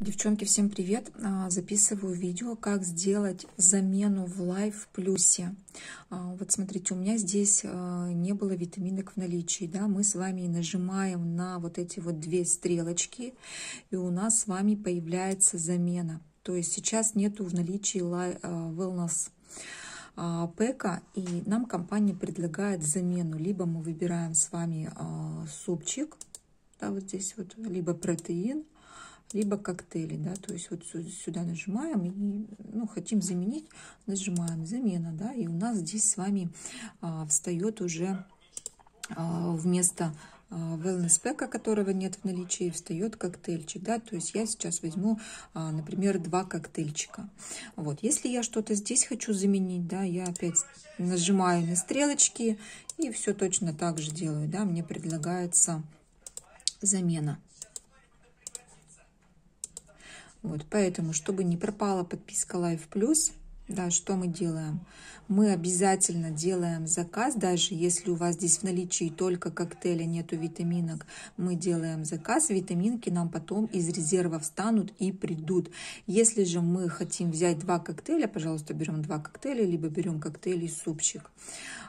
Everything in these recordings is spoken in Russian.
Девчонки, всем привет! А, записываю видео, как сделать замену в лайф плюсе. Вот смотрите, у меня здесь а, не было витаминок в наличии. Да? Мы с вами нажимаем на вот эти вот две стрелочки, и у нас с вами появляется замена. То есть сейчас нету в наличии а, wellness пэка, и нам компания предлагает замену. Либо мы выбираем с вами супчик, да, вот здесь вот, либо протеин – либо коктейли, да, то есть вот сюда нажимаем и, ну, хотим заменить, нажимаем замена, да, и у нас здесь с вами а, встает уже а, вместо а, wellness пэка, которого нет в наличии, встает коктейльчик, да, то есть я сейчас возьму, а, например, два коктейльчика. Вот, если я что-то здесь хочу заменить, да, я опять нажимаю на стрелочки и все точно так же делаю, да, мне предлагается замена. Вот, поэтому, чтобы не пропала подписка Life Plus, да, что мы делаем? Мы обязательно делаем заказ, даже если у вас здесь в наличии только коктейля, нету витаминок, мы делаем заказ, витаминки нам потом из резерва встанут и придут. Если же мы хотим взять два коктейля, пожалуйста, берем два коктейля, либо берем коктейль и супчик.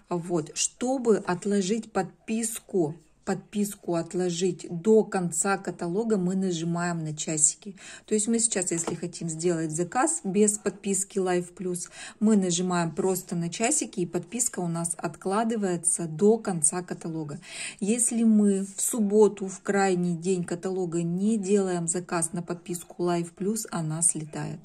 Вот, чтобы отложить подписку подписку отложить до конца каталога, мы нажимаем на часики. То есть мы сейчас, если хотим сделать заказ без подписки Life Plus, мы нажимаем просто на часики, и подписка у нас откладывается до конца каталога. Если мы в субботу, в крайний день каталога не делаем заказ на подписку Life Plus, она слетает.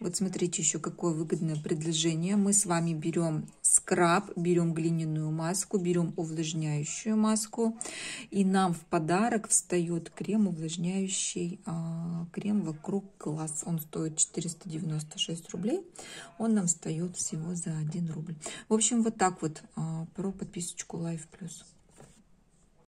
Вот смотрите еще какое выгодное предложение. Мы с вами берем скраб, берем глиняную маску, берем увлажняющую маску. И нам в подарок встает крем увлажняющий, а, крем вокруг глаз. Он стоит 496 рублей. Он нам встает всего за 1 рубль. В общем, вот так вот а, про подписочку Life Plus.